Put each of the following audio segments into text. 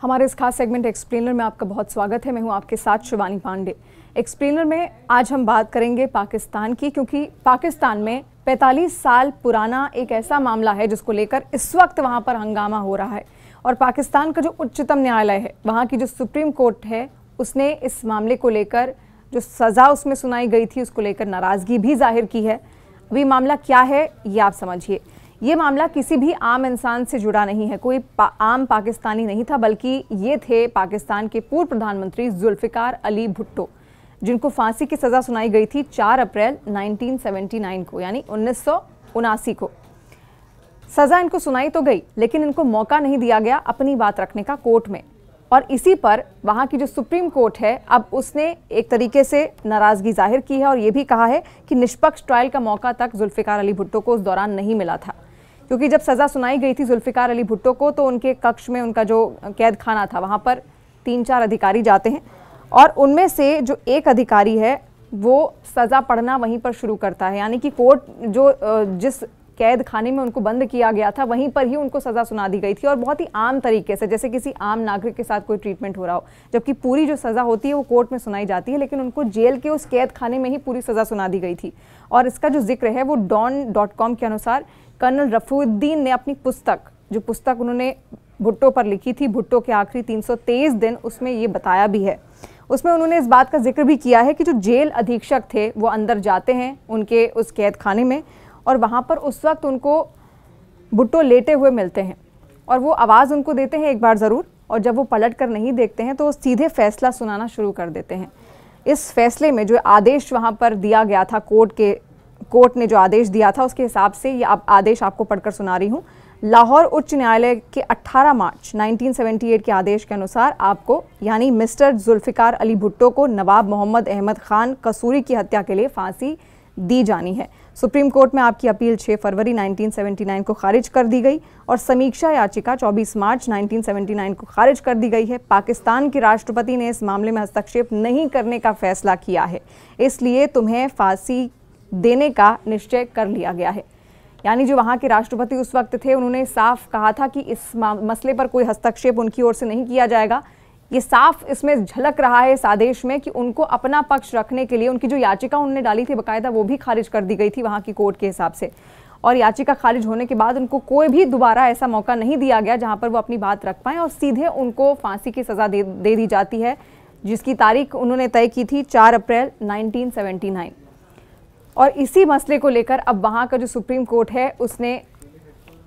हमारे इस खास सेगमेंट एक्सप्लेनर में आपका बहुत स्वागत है मैं हूं आपके साथ शिवानी पांडे एक्सप्लेनर में आज हम बात करेंगे पाकिस्तान की क्योंकि पाकिस्तान में 45 साल पुराना एक ऐसा मामला है जिसको लेकर इस वक्त वहाँ पर हंगामा हो रहा है और पाकिस्तान का जो उच्चतम न्यायालय है वहाँ की जो सुप्रीम कोर्ट है उसने इस मामले को लेकर जो सज़ा उसमें सुनाई गई थी उसको लेकर नाराज़गी भी जाहिर की है अभी मामला क्या है ये आप समझिए ये मामला किसी भी आम इंसान से जुड़ा नहीं है कोई पा, आम पाकिस्तानी नहीं था बल्कि ये थे पाकिस्तान के पूर्व प्रधानमंत्री जुल्फ़िकार अली भुट्टो जिनको फांसी की सज़ा सुनाई गई थी 4 अप्रैल 1979 को यानी उन्नीस को सज़ा इनको सुनाई तो गई लेकिन इनको मौका नहीं दिया गया अपनी बात रखने का कोर्ट में और इसी पर वहाँ की जो सुप्रीम कोर्ट है अब उसने एक तरीके से नाराज़गी जाहिर की है और ये भी कहा है कि निष्पक्ष ट्रायल का मौका तक जुल्फ़िकार अली भुट्टो को उस दौरान नहीं मिला था क्योंकि जब सज़ा सुनाई गई थी जुल्फ़िकार अली भुट्टो को तो उनके कक्ष में उनका जो कैद खाना था वहाँ पर तीन चार अधिकारी जाते हैं और उनमें से जो एक अधिकारी है वो सज़ा पढ़ना वहीं पर शुरू करता है यानी कि कोर्ट जो जिस कैद खाने में उनको बंद किया गया था वहीं पर ही उनको सज़ा सुना दी गई थी और बहुत ही आम तरीके से जैसे किसी आम नागरिक के साथ कोई ट्रीटमेंट हो रहा हो जबकि पूरी जो सज़ा होती है वो कोर्ट में सुनाई जाती है लेकिन उनको जेल के उस कैद खाने में ही पूरी सज़ा सुना दी गई थी और इसका जो जिक्र है वो डॉन डॉट कॉम के अनुसार कर्नल रफीउद्दीन ने अपनी पुस्तक जो पुस्तक उन्होंने भुट्टो पर लिखी थी भुट्टो के आखिरी तीन दिन उसमें ये बताया भी है उसमें उन्होंने इस बात का जिक्र भी किया है कि जो जेल अधीक्षक थे वो अंदर जाते हैं उनके उस कैद खाने में और वहाँ पर उस वक्त उनको भुट्टो लेटे हुए मिलते हैं और वो आवाज़ उनको देते हैं एक बार ज़रूर और जब वो पलट कर नहीं देखते हैं तो सीधे फैसला सुनाना शुरू कर देते हैं इस फैसले में जो आदेश वहाँ पर दिया गया था कोर्ट के कोर्ट ने जो आदेश दिया था उसके हिसाब से ये आप आदेश आपको पढ़कर सुना रही हूँ लाहौर उच्च न्यायालय के 18 मार्च 1978 के आदेश के अनुसार आपको यानी मिस्टर जुल्फ़िकार अली भुट्टो को नवाब मोहम्मद अहमद खान कसूरी की हत्या के लिए फांसी दी जानी है सुप्रीम कोर्ट में आपकी अपील 6 फरवरी 1979 को खारिज कर दी गई और समीक्षा याचिका 24 मार्च 1979 को खारिज कर दी गई है पाकिस्तान के राष्ट्रपति ने इस मामले में हस्तक्षेप नहीं करने का फैसला किया है इसलिए तुम्हें फांसी देने का निश्चय कर लिया गया है यानी जो वहाँ के राष्ट्रपति उस वक्त थे उन्होंने साफ कहा था कि इस मसले पर कोई हस्तक्षेप उनकी ओर से नहीं किया जाएगा ये साफ इसमें झलक रहा है इस आदेश में कि उनको अपना पक्ष रखने के लिए उनकी जो याचिका उन्होंने डाली थी बकायदा वो भी खारिज कर दी गई थी वहाँ की कोर्ट के हिसाब से और याचिका खारिज होने के बाद उनको कोई भी दोबारा ऐसा मौका नहीं दिया गया जहाँ पर वो अपनी बात रख पाएँ और सीधे उनको फांसी की सज़ा दे, दे दी जाती है जिसकी तारीख उन्होंने तय की थी चार अप्रैल नाइनटीन और इसी मसले को लेकर अब वहाँ का जो सुप्रीम कोर्ट है उसने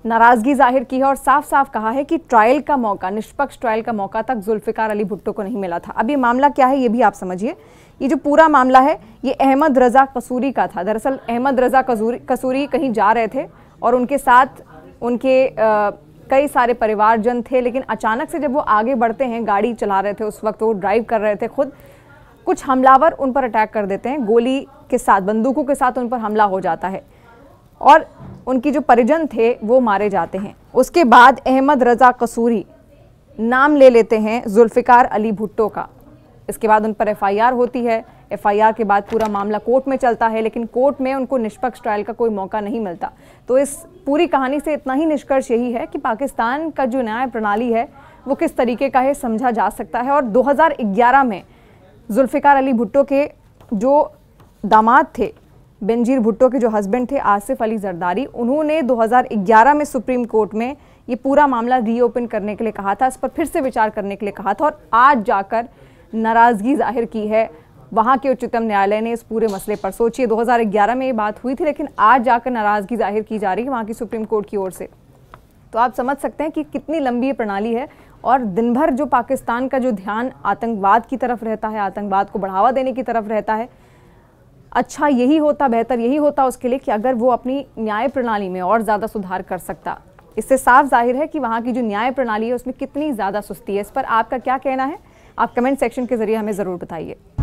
नाराजगी जाहिर की है और साफ साफ कहा है कि ट्रायल का मौका निष्पक्ष ट्रायल का मौका तक जुल्फ़िकार अली भुट्टो को नहीं मिला था अब ये मामला क्या है ये भी आप समझिए ये जो पूरा मामला है ये अहमद रज़ा कसूरी का था दरअसल अहमद रज़ा कसूरी कहीं जा रहे थे और उनके साथ उनके आ, कई सारे परिवारजन थे लेकिन अचानक से जब वो आगे बढ़ते हैं गाड़ी चला रहे थे उस वक्त वो ड्राइव कर रहे थे खुद कुछ हमलावर उन पर अटैक कर देते हैं गोली के साथ बंदूकों के साथ उन पर हमला हो जाता है और उनकी जो परिजन थे वो मारे जाते हैं उसके बाद अहमद रज़ा कसूरी नाम ले लेते हैं जुल्फ़िकार अली भुट्टो का इसके बाद उन पर एफआईआर होती है एफआईआर के बाद पूरा मामला कोर्ट में चलता है लेकिन कोर्ट में उनको निष्पक्ष ट्रायल का कोई मौका नहीं मिलता तो इस पूरी कहानी से इतना ही निष्कर्ष यही है कि पाकिस्तान का जो न्याय प्रणाली है वो किस तरीके का है समझा जा सकता है और 2011 में जुल्फ़िकार अली भुट्टो के जो दामाद थे बेनजीर भुट्टो के जो हस्बैंड थे आसिफ अली जरदारी उन्होंने 2011 में सुप्रीम कोर्ट में ये पूरा मामला रीओपन करने के लिए कहा था इस पर फिर से विचार करने के लिए कहा था और आज जाकर नाराज़गी जाहिर की है वहाँ के उच्चतम न्यायालय ने इस पूरे मसले पर सोचिए 2011 में ये बात हुई थी लेकिन आज जाकर नाराज़गी जाहिर की जा रही है वहाँ की सुप्रीम कोर्ट की ओर से तो आप समझ सकते हैं कि कितनी लंबी ये प्रणाली है और दिन भर जो पाकिस्तान का जो ध्यान आतंकवाद की तरफ रहता है आतंकवाद को बढ़ावा देने की तरफ रहता है अच्छा यही होता बेहतर यही होता उसके लिए कि अगर वो अपनी न्याय प्रणाली में और ज़्यादा सुधार कर सकता इससे साफ जाहिर है कि वहाँ की जो न्याय प्रणाली है उसमें कितनी ज़्यादा सुस्ती है इस पर आपका क्या कहना है आप कमेंट सेक्शन के ज़रिए हमें ज़रूर बताइए